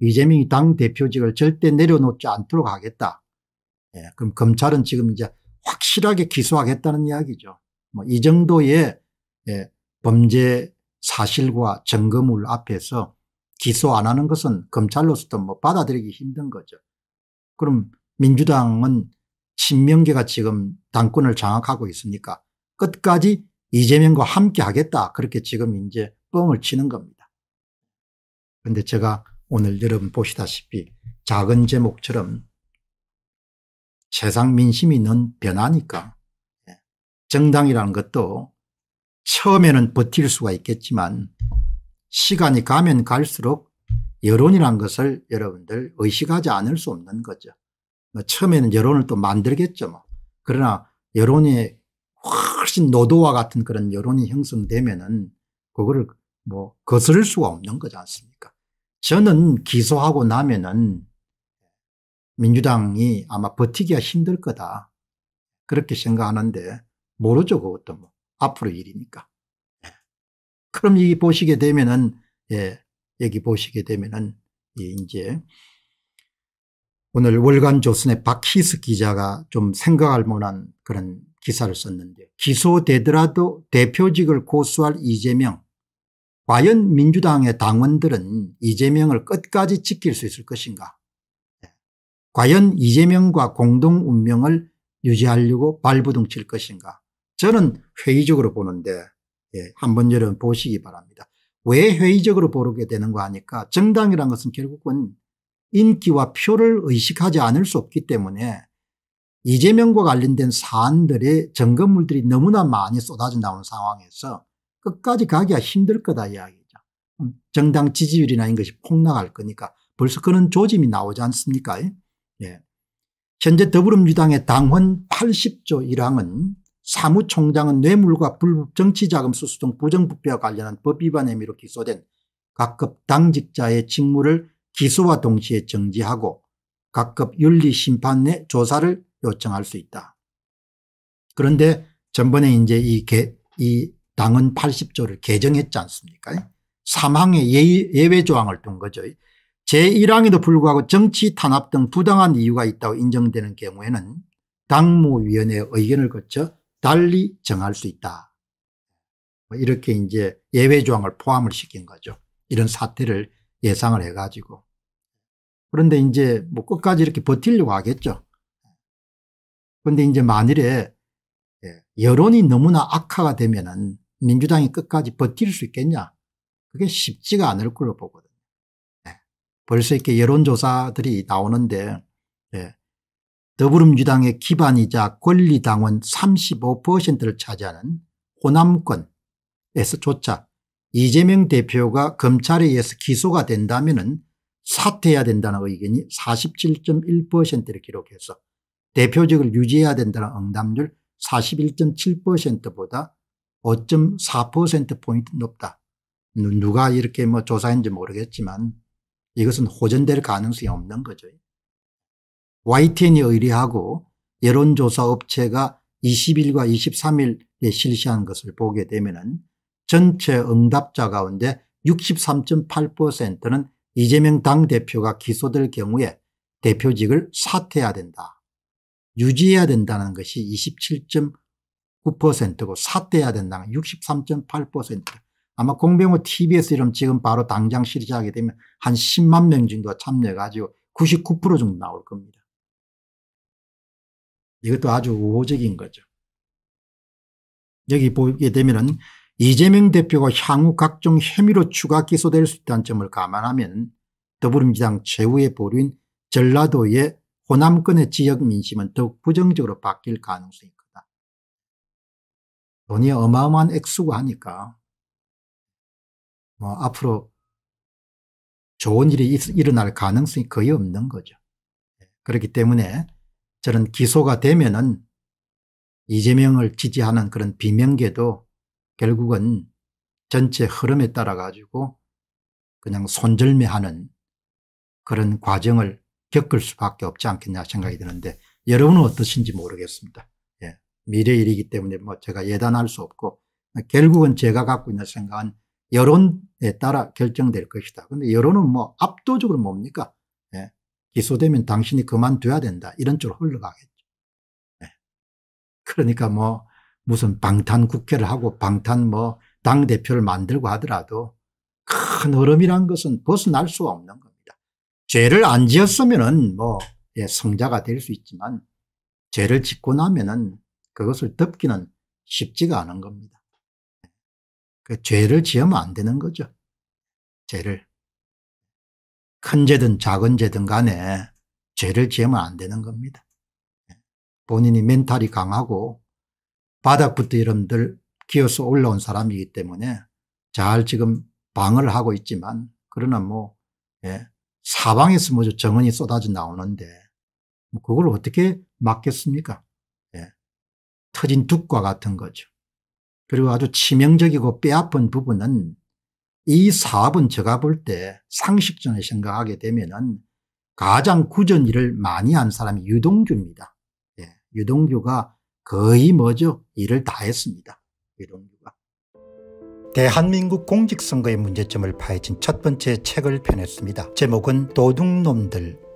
이재명이 당대표직을 절대 내려놓지 않도록 하겠다. 예, 그럼 검찰은 지금 이제 확실하게 기소하겠다는 이야기죠. 뭐 이 정도의 예, 범죄 사실과 증거물 앞에서 기소 안 하는 것은 검찰로서도 뭐 받아들이기 힘든 거죠. 그럼 민주당은 신명계가 지금 당권을 장악하고 있으니까 끝까지 이재명과 함께 하겠다. 그렇게 지금 이제 뻥을 치는 겁니다. 그런데 제가 오늘 여러분 보시다시피 작은 제목처럼 세상 민심이 있는 변화니까 예. 정당이라는 것도 처음에는 버틸 수가 있겠지만 시간이 가면 갈수록 여론이란 것을 여러분들 의식하지 않을 수 없는 거죠. 뭐 처음에는 여론을 또 만들겠죠. 뭐. 그러나 여론이 훨씬 노도와 같은 그런 여론이 형성되면은 그거를 뭐 거스를 수가 없는 거지 않습니까? 저는 기소하고 나면은 민주당이 아마 버티기가 힘들 거다. 그렇게 생각하는데 모르죠. 그것도 뭐. 앞으로 일이니까. 예. 그럼 여기 보시게 되면은, 예, 여기 보시게 되면은, 예, 이제 오늘 월간 조선의 박희숙 기자가 좀 생각할 만한 그런 기사를 썼는데 기소되더라도 대표직을 고수할 이재명 과연 민주당의 당원들은 이재명을 끝까지 지킬 수 있을 것인가 예. 과연 이재명과 공동 운명을 유지하려고 발부둥칠 것인가 저는 회의적으로 보는데 예, 한번 여러분 보시기 바랍니다. 왜 회의적으로 보게 되는가 하니까 정당이란 것은 결국은 인기와 표를 의식하지 않을 수 없기 때문에 이재명과 관련된 사안들의 점검물들이 너무나 많이 쏟아져 나온 상황에서 끝까지 가기가 힘들 거다 이야기죠. 음, 정당 지지율이나 이런 것이 폭락할 거니까 벌써 그런 조짐이 나오지 않습니까? 예. 현재 더불어민주당의 당헌 80조 1항은 사무총장은 뇌물과 불법 정치자금 수수 등 부정부패와 관련한 법 위반 혐의로 기소된 각급 당직자의 직무를 기소와 동시에 정지하고 각급 윤리심판내 조사를 요청할 수 있다. 그런데 전번에 이제 이, 개, 이 당헌 80조를 개정했지 않습니까 사망의 예, 예외조항을 둔 거죠. 제1항에도 불구하고 정치 탄압 등 부당한 이유가 있다고 인정되는 경우에는 당무위원회의 의견을 거쳐 달리 정할 수 있다. 뭐 이렇게 이제 예외조항을 포함을 시킨 거죠. 이런 사태를 예상을 해가지고. 그런데 이제 뭐 끝까지 이렇게 버틸려고 하겠죠. 그런데 이제 만일에 예, 여론이 너무나 악화가 되면은 민주당이 끝까지 버틸 수 있겠냐 그게 쉽지가 않을 걸로 보거든요. 네. 벌써 이렇게 여론조사들이 나오는데 네. 더불어민주당의 기반이자 권리당원 35%를 차지하는 호남권에서조차 이재명 대표가 검찰에 의해서 기소가 된다면 사퇴해야 된다는 의견이 47.1%를 기록해서 대표직을 유지해야 된다는 응답률 41.7%보다 5.4%포인트 높다. 누가 이렇게 뭐 조사했는지 모르겠지만 이것은 호전될 가능성이 없는 거죠. YTN이 의뢰하고 여론조사 업체가 20일과 23일에 실시한 것을 보게 되면 전체 응답자 가운데 63.8%는 이재명 당대표가 기소될 경우에 대표직을 사퇴해야 된다. 유지해야 된다는 것이 9%고 사퇴해야 된다는 63.8% 아마 공병호 TBS 이름 지금 바로 당장 실시하게 되면 한 10만 명 정도가 참여해가지고 99% 정도 나올 겁니다. 이것도 아주 우호적인 거죠. 여기 보게 되면 이재명 대표가 향후 각종 혐의로 추가 기소될 수 있다는 점을 감안하면 더불어민주당 최후의 보류인 전라도의 호남권의 지역 민심은 더욱 부정적으로 바뀔 가능성이 돈이 어마어마한 액수고 하니까 뭐 앞으로 좋은 일이 일어날 가능성이 거의 없는 거죠. 예, 그렇기 때문에 저는 기소가 되면은 이재명을 지지하는 그런 비명계도 결국은 전체 흐름에 따라 가지고 그냥 손절매하는 그런 과정을 겪을 수밖에 없지 않겠냐 생각이 드는데 여러분은 어떠신지 모르겠습니다. 미래 일이기 때문에 뭐 제가 예단할 수 없고 결국은 제가 갖고 있는 생각은 여론에 따라 결정될 것이다. 근데 여론은 뭐 압도적으로 뭡니까? 예. 기소되면 당신이 그만둬야 된다. 이런 쪽으로 흘러가겠죠. 예. 그러니까 뭐 무슨 방탄 국회를 하고 방탄 뭐 당대표를 만들고 하더라도 큰 흐름이란 것은 벗어날 수 없는 겁니다. 죄를 안 지었으면은 뭐 예, 성자가 될 수 있지만 죄를 짓고 나면은 그것을 덮기는 쉽지가 않은 겁니다. 그 죄를 지으면 안 되는 거죠. 죄를. 큰 죄든 작은 죄든 간에 죄를 지으면 안 되는 겁니다. 본인이 멘탈이 강하고 바닥부터 이름들 기어서 올라온 사람이기 때문에 잘 지금 방을 하고 있지만 그러나 뭐 예, 사방에서 뭐 정원이 쏟아져 나오는데 뭐 그걸 어떻게 막겠습니까? 터진 둑과 같은 거죠. 그리고 아주 치명적이고 뼈아픈 부분은 이 사업은 제가 볼 때상식전에 생각하게 되면은 가장 구전 일을 많이 한 사람이 유동규입니다 예, 유동규가 거의 뭐죠? 일을 다 했습니다. 유동규가 대한민국 공직선거의 문제점을 파헤친 첫 번째 책을 펴냈습니다. 제목은 도둑놈들